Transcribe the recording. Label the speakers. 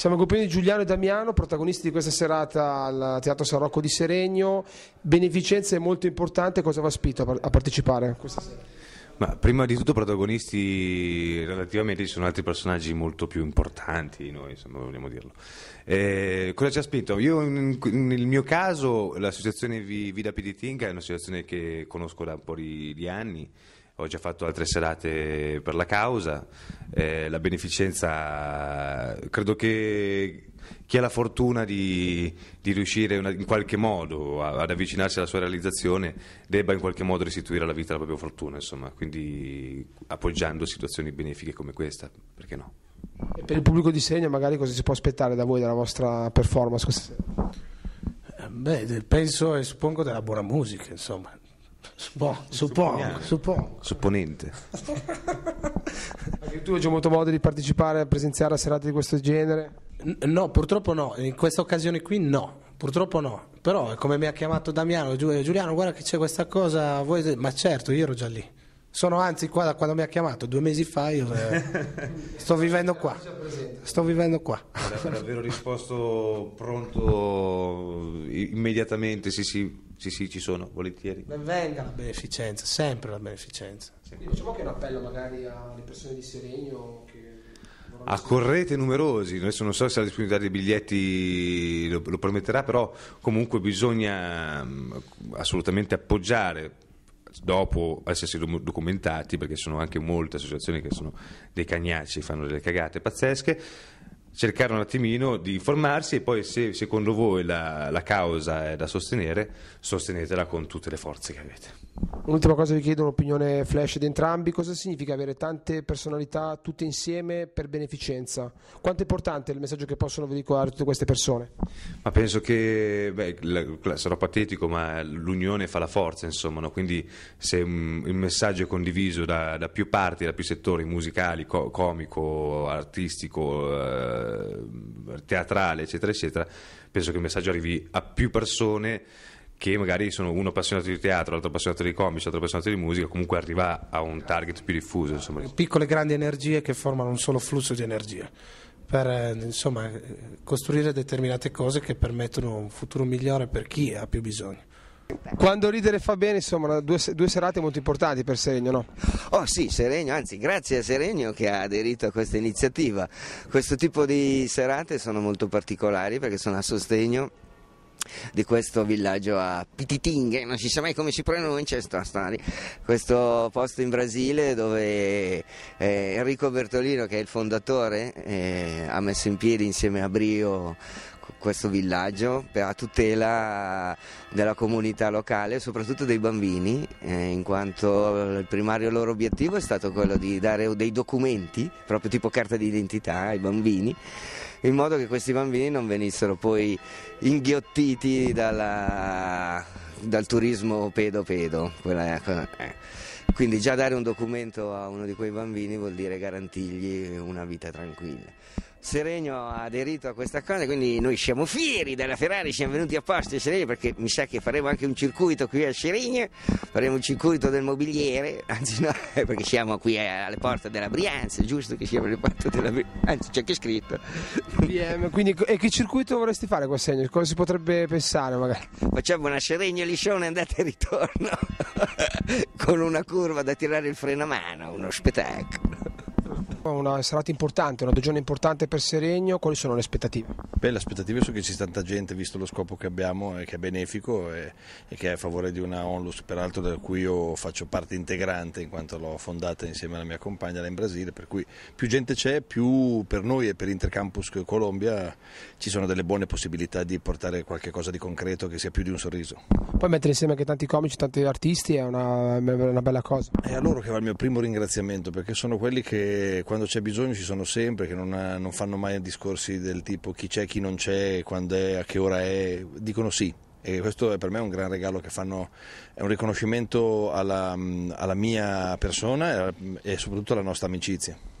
Speaker 1: Siamo compagni di Giuliano e Damiano, protagonisti di questa serata al Teatro San Rocco di Seregno. Beneficenza è molto importante, cosa vi ha spinto a partecipare questa sera?
Speaker 2: Ma prima di tutto protagonisti relativamente ci sono altri personaggi molto più importanti noi, insomma, vogliamo dirlo. Eh, cosa ci ha spinto? Io, in, nel mio caso, l'associazione Vida Pititinga è un'associazione che conosco da un po' di, di anni ho già fatto altre serate per la causa, eh, la beneficenza credo che chi ha la fortuna di, di riuscire una, in qualche modo a, ad avvicinarsi alla sua realizzazione debba in qualche modo restituire alla vita la propria fortuna, insomma, quindi appoggiando situazioni benefiche come questa, perché no?
Speaker 1: E per il pubblico di segno magari cosa si può aspettare da voi, dalla vostra performance questa sera?
Speaker 3: Beh, penso e suppongo della buona musica, insomma, Boh, suppongo, suppongo.
Speaker 2: Supponente.
Speaker 1: tu hai già avuto modo di partecipare a presenziare a serate
Speaker 3: di questo genere? N- no, purtroppo no, in questa occasione qui no. Purtroppo no, però come mi ha chiamato Damiano, Giuliano, guarda che c'è questa cosa, voi... ma certo, io ero già lì. Sono anzi qua da quando mi ha chiamato due mesi fa, io eh, sto vivendo qua. Sto vivendo qua.
Speaker 2: Ha davvero risposto pronto eh, immediatamente, sì sì, sì, sì ci sono, volentieri.
Speaker 3: Benvenga la beneficenza, sempre la beneficenza. Sì. Diciamo che è un
Speaker 1: appello magari alle persone di Serenio che
Speaker 2: a numerosi, adesso non so se la disponibilità dei biglietti lo, lo permetterà, però comunque bisogna mm, assolutamente appoggiare dopo essersi documentati, perché ci sono anche molte associazioni che sono dei cagnacci, fanno delle cagate pazzesche, cercare un attimino di informarsi e poi se secondo voi la, la, causa è da sostenere, sostenetela con tutte le forze che avete.
Speaker 1: Un'ultima cosa vi chiedo, un'opinione flash di entrambi, cosa significa avere tante personalità tutte insieme per beneficenza? Quanto è importante il messaggio che possono veicolare tutte queste persone?
Speaker 2: Ma penso che, beh, sarò patetico, ma l'unione fa la forza, insomma, no? quindi se mm, il messaggio è condiviso da, da, più parti, da più settori musicali, co- comico, artistico, eh, eh, teatrale, eccetera, eccetera, penso che il messaggio arrivi a più persone che magari sono uno appassionato di teatro, l'altro appassionato di comics, l'altro appassionato di musica, comunque arriva a un target più diffuso. Insomma.
Speaker 3: Piccole grandi energie che formano un solo flusso di energia per eh, insomma, eh, costruire determinate cose che permettono un futuro migliore per chi ha più bisogno.
Speaker 1: Quando ridere fa bene, insomma, due, due, serate molto importanti per Seregno,
Speaker 4: no? Oh sì, Seregno, anzi grazie a Seregno che ha aderito a questa iniziativa. Questo tipo di serate sono molto particolari perché sono a sostegno di questo villaggio a Pititinghe, non si sa mai come si pronuncia sta storia, questo posto in Brasile dove eh, Enrico Bertolino che è il fondatore eh, ha messo in piedi insieme a Brio questo villaggio a tutela della comunità locale, e soprattutto dei bambini, eh, in quanto il primario loro obiettivo è stato quello di dare dei documenti, proprio tipo carta d'identità ai bambini, in modo che questi bambini non venissero poi inghiottiti dalla, dal turismo pedo-pedo. Eh. Quindi già dare un documento a uno di quei bambini vuol dire garantirgli una vita tranquilla. Serenio ha aderito a questa cosa, quindi noi siamo fieri della Ferrari, siamo venuti apposta in Serenio perché mi sa che faremo anche un circuito qui a Serenio, faremo un circuito del mobiliere, anzi no, eh, perché siamo qui alle porte della Brianza, giusto che siamo alle porte della Brianza, anzi c'è anche scritto.
Speaker 1: PM, eh, quindi, e che circuito vorresti fare qua a Serenio? Cosa si potrebbe pensare magari?
Speaker 4: Facciamo una Serenio liscione andata e ritorno con una curva da tirare il freno a mano, uno spettacolo.
Speaker 1: Una serata importante, una stagione importante per Seregno, quali sono le aspettative?
Speaker 5: Beh, le aspettative sono che ci sia tanta gente, visto lo scopo che abbiamo, e eh, che è benefico e, e che è a favore di una onlus, peraltro da cui io faccio parte integrante in quanto l'ho fondata insieme alla mia compagna là in Brasile, per cui più gente c'è, più per noi e per Intercampus Colombia ci sono delle buone possibilità di portare qualche cosa di concreto che sia più di un sorriso.
Speaker 1: Poi mettere insieme anche tanti comici, tanti artisti è una, una bella cosa.
Speaker 5: È a loro che va il mio primo ringraziamento perché sono quelli che quando c'è bisogno ci sono sempre, che non, non fanno mai discorsi del tipo chi c'è, chi non c'è, quando è, a che ora è, dicono sì, e questo è per me un gran regalo che fanno, è un riconoscimento alla, alla mia persona e soprattutto alla nostra amicizia.